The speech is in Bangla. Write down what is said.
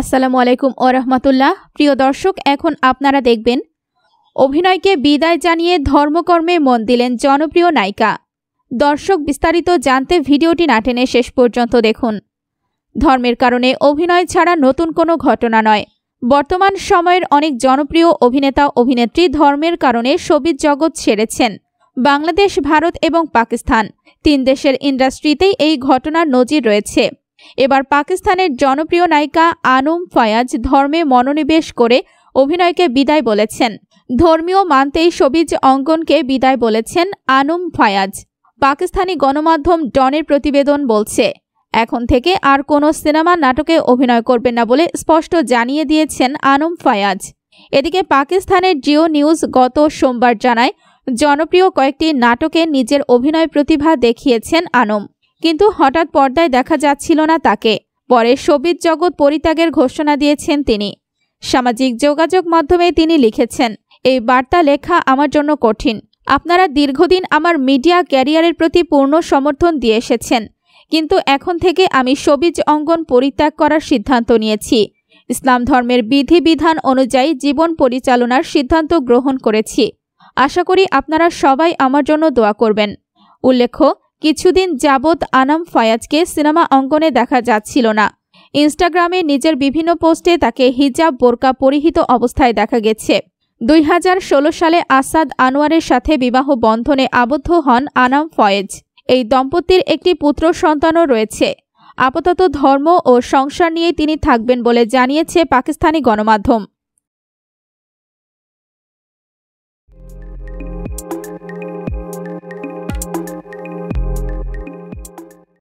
আসসালামু আলাইকুম রহমতুল্লাহ প্রিয় দর্শক এখন আপনারা দেখবেন অভিনয়কে বিদায় জানিয়ে ধর্মকর্মে মন দিলেন জনপ্রিয় নায়িকা দর্শক বিস্তারিত জানতে ভিডিওটি নাটেনে শেষ পর্যন্ত দেখুন ধর্মের কারণে অভিনয় ছাড়া নতুন কোনো ঘটনা নয় বর্তমান সময়ের অনেক জনপ্রিয় অভিনেতা অভিনেত্রী ধর্মের কারণে সবিজ জগৎ ছেড়েছেন বাংলাদেশ ভারত এবং পাকিস্তান তিন দেশের ইন্ডাস্ট্রিতেই এই ঘটনার নজির রয়েছে এবার পাকিস্তানের জনপ্রিয় নায়িকা আনুম ফায়াজ ধর্মে মনোনিবেশ করে অভিনয়কে বিদায় বলেছেন ধর্মীয় মানতেই সবিজ অঙ্গনকে বিদায় বলেছেন আনুম ফায়াজ পাকিস্তানি গণমাধ্যম ডনের প্রতিবেদন বলছে এখন থেকে আর কোনো সিনেমা নাটকে অভিনয় করবেন না বলে স্পষ্ট জানিয়ে দিয়েছেন আনুম ফায়াজ এদিকে পাকিস্তানের জিও নিউজ গত সোমবার জানায় জনপ্রিয় কয়েকটি নাটকে নিজের অভিনয় প্রতিভা দেখিয়েছেন আনম কিন্তু হঠাৎ পর্দায় দেখা যাচ্ছিল না তাকে পরে সবিত জগৎ পরিত্যাগের ঘোষণা দিয়েছেন তিনি সামাজিক যোগাযোগ মাধ্যমে তিনি লিখেছেন এই বার্তা লেখা আমার জন্য কঠিন আপনারা দীর্ঘদিন আমার মিডিয়া ক্যারিয়ারের প্রতি পূর্ণ সমর্থন দিয়ে এসেছেন কিন্তু এখন থেকে আমি সবিজ অঙ্গন পরিত্যাগ করার সিদ্ধান্ত নিয়েছি ইসলাম ধর্মের বিধিবিধান অনুযায়ী জীবন পরিচালনার সিদ্ধান্ত গ্রহণ করেছি আশা করি আপনারা সবাই আমার জন্য দোয়া করবেন উল্লেখ্য কিছুদিন যাবৎ আনাম ফয়াজকে সিনেমা অঙ্গনে দেখা যাচ্ছিল না ইনস্টাগ্রামে নিজের বিভিন্ন পোস্টে তাকে হিজাব বোরকা পরিহিত অবস্থায় দেখা গেছে দুই সালে আসাদ আনোয়ারের সাথে বিবাহ বন্ধনে আবদ্ধ হন আনাম ফয়েজ এই দম্পতির একটি পুত্র সন্তানও রয়েছে আপাতত ধর্ম ও সংসার নিয়ে তিনি থাকবেন বলে জানিয়েছে পাকিস্তানি গণমাধ্যম